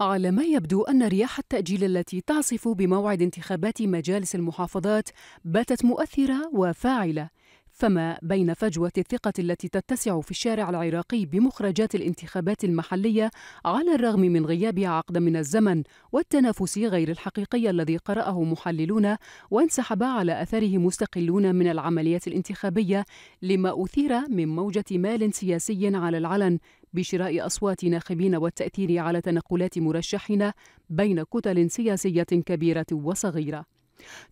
على ما يبدو أن رياح التأجيل التي تعصف بموعد انتخابات مجالس المحافظات باتت مؤثرة وفاعلة، فما بين فجوة الثقة التي تتسع في الشارع العراقي بمخرجات الانتخابات المحلية على الرغم من غياب عقد من الزمن والتنافس غير الحقيقي الذي قرأه محللون وانسحب على أثره مستقلون من العمليات الانتخابية لما أثير من موجة مال سياسي على العلن بشراء أصوات ناخبين والتأثير على تنقلات مرشحين بين كتل سياسية كبيرة وصغيرة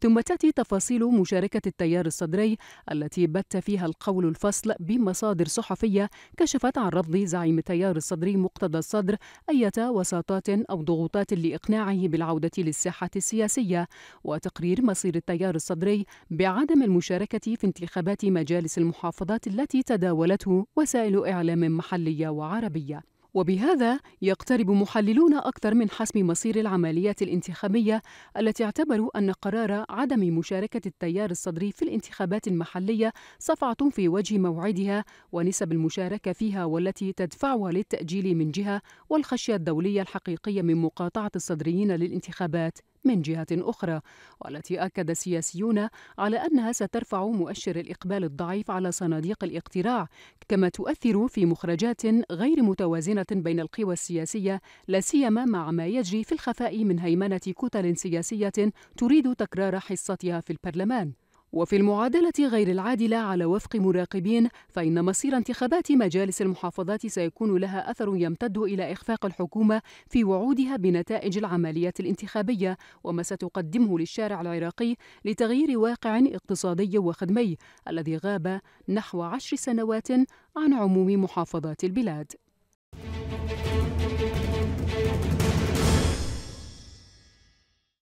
ثم تأتي تفاصيل مشاركة التيار الصدري التي بت فيها القول الفصل بمصادر صحفية كشفت عن رفض زعيم التيار الصدري مقتدى الصدر أية وساطات أو ضغوطات لإقناعه بالعودة للساحة السياسية وتقرير مصير التيار الصدري بعدم المشاركة في انتخابات مجالس المحافظات التي تداولته وسائل إعلام محلية وعربية وبهذا يقترب محللون أكثر من حسم مصير العمليات الانتخابية التي اعتبروا أن قرار عدم مشاركة التيار الصدري في الانتخابات المحلية صفعة في وجه موعدها ونسب المشاركة فيها والتي تدفعها للتأجيل من جهة والخشية الدولية الحقيقية من مقاطعة الصدريين للانتخابات من جهة أخرى والتي أكد السياسيون على أنها سترفع مؤشر الإقبال الضعيف على صناديق الاقتراع كما تؤثر في مخرجات غير متوازنة بين القوى السياسية لا سيما مع ما يجري في الخفاء من هيمنة كتل سياسية تريد تكرار حصتها في البرلمان وفي المعادلة غير العادلة على وفق مراقبين فإن مصير انتخابات مجالس المحافظات سيكون لها أثر يمتد إلى إخفاق الحكومة في وعودها بنتائج العمليات الانتخابية وما ستقدمه للشارع العراقي لتغيير واقع اقتصادي وخدمي الذي غاب نحو عشر سنوات عن عموم محافظات البلاد